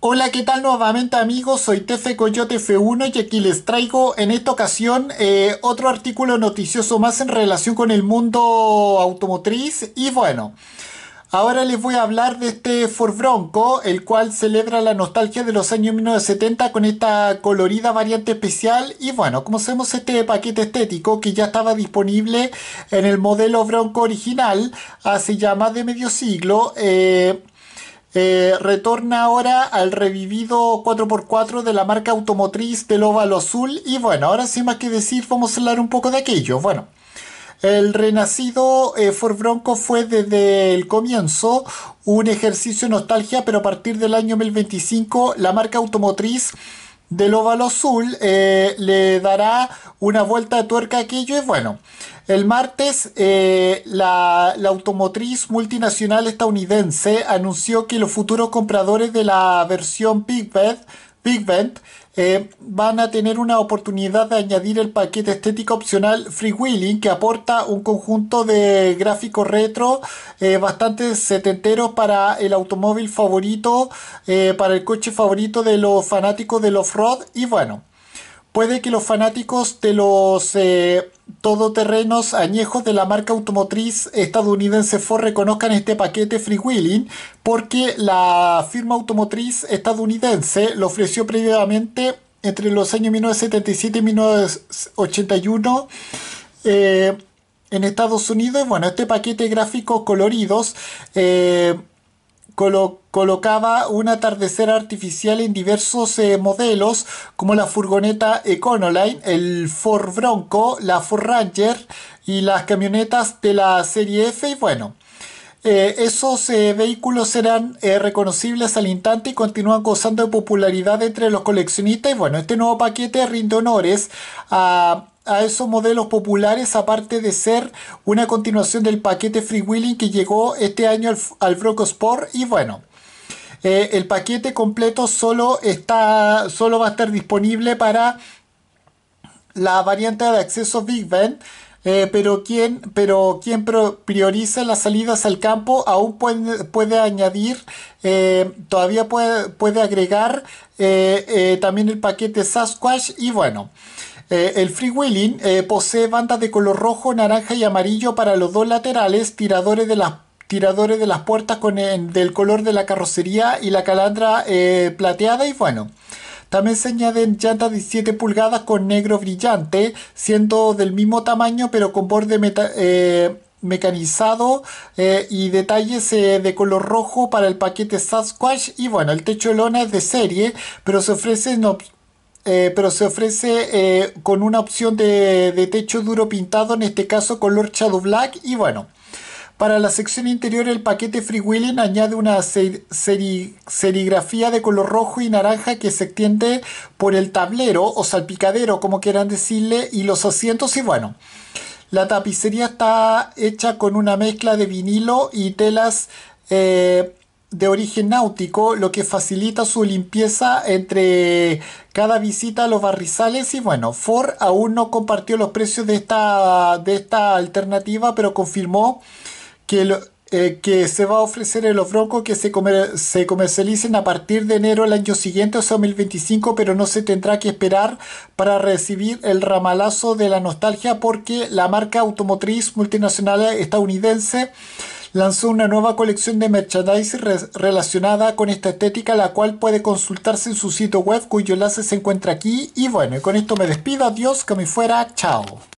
Hola, ¿qué tal nuevamente amigos? Soy Tefe Coyote F1 y aquí les traigo en esta ocasión eh, otro artículo noticioso más en relación con el mundo automotriz y bueno, ahora les voy a hablar de este Ford Bronco, el cual celebra la nostalgia de los años 1970 con esta colorida variante especial y bueno, como sabemos este paquete estético que ya estaba disponible en el modelo Bronco original hace ya más de medio siglo, eh, eh, retorna ahora al revivido 4x4 de la marca automotriz del óvalo azul y bueno, ahora sin más que decir vamos a hablar un poco de aquello. Bueno, el renacido eh, Ford Bronco fue desde el comienzo un ejercicio de nostalgia, pero a partir del año 2025 la marca automotriz del óvalo azul eh, le dará una vuelta de tuerca a aquello y bueno, el martes eh, la, la, automotriz multinacional estadounidense anunció que los futuros compradores de la versión Big Big eh, van a tener una oportunidad de añadir el paquete estético opcional Freewheeling que aporta un conjunto de gráficos retro eh, bastante setenteros para el automóvil favorito, eh, para el coche favorito de los fanáticos del off-road y bueno puede que los fanáticos de los eh, todoterrenos añejos de la marca automotriz estadounidense Ford reconozcan este paquete freewheeling porque la firma automotriz estadounidense lo ofreció previamente entre los años 1977 y 1981 eh, en Estados Unidos. Bueno, este paquete gráfico gráficos coloridos eh, colocaba un atardecer artificial en diversos eh, modelos como la furgoneta Econoline, el Ford Bronco, la Ford Ranger y las camionetas de la serie F y bueno. Eh, esos eh, vehículos eran reconocibles al instante y continúan gozando de popularidad entre los coleccionistas. Y bueno, este nuevo paquete rinde honores a a esos modelos populares, aparte de ser una continuación del paquete freewheeling que llegó este año al, al Sport. Y bueno, eh, el paquete completo solo, está, solo va a estar disponible para la variante de acceso Big Ben. Eh, pero quien, pero quien prioriza las salidas al campo aún puede, añadir, eh, todavía puede, puede agregar también el paquete Sasquatch y bueno. Eh, el Free Wheeling eh, posee bandas de color rojo, naranja y amarillo para los dos laterales, tiradores de las tiradores de las puertas con el, eh, del color de la carrocería y la calandra plateada y bueno. También se añaden llantas de 17 pulgadas con negro brillante, siendo del mismo tamaño pero con borde mecanizado y detalles de color rojo para el paquete Sasquatch y bueno, el techo de lona es de serie pero se ofrece en, eh, pero se ofrece eh, con una opción de, techo duro pintado, en este caso color Shadow Black. Y bueno, para la sección interior el paquete Freewheeling añade una serigrafía de color rojo y naranja que se extiende por el tablero o salpicadero, como quieran decirle, y los asientos. Y bueno, la tapicería está hecha con una mezcla de vinilo y telas... Eh, de origen náutico, lo que facilita su limpieza entre cada visita a los barrizales. Y bueno, Ford aún no compartió los precios de esta, de esta alternativa, pero confirmó que, eh, que se va a ofrecer en los broncos que se, se comercialicen a partir de enero del año siguiente, o sea, 2025, pero no se tendrá que esperar para recibir el ramalazo de la nostalgia porque la marca automotriz multinacional estadounidense lanzó una nueva colección de merchandise relacionada con esta estética, la cual puede consultarse en su sitio web, cuyo enlace se encuentra aquí. Y bueno, con esto me despido, adiós, que me fuera, chao.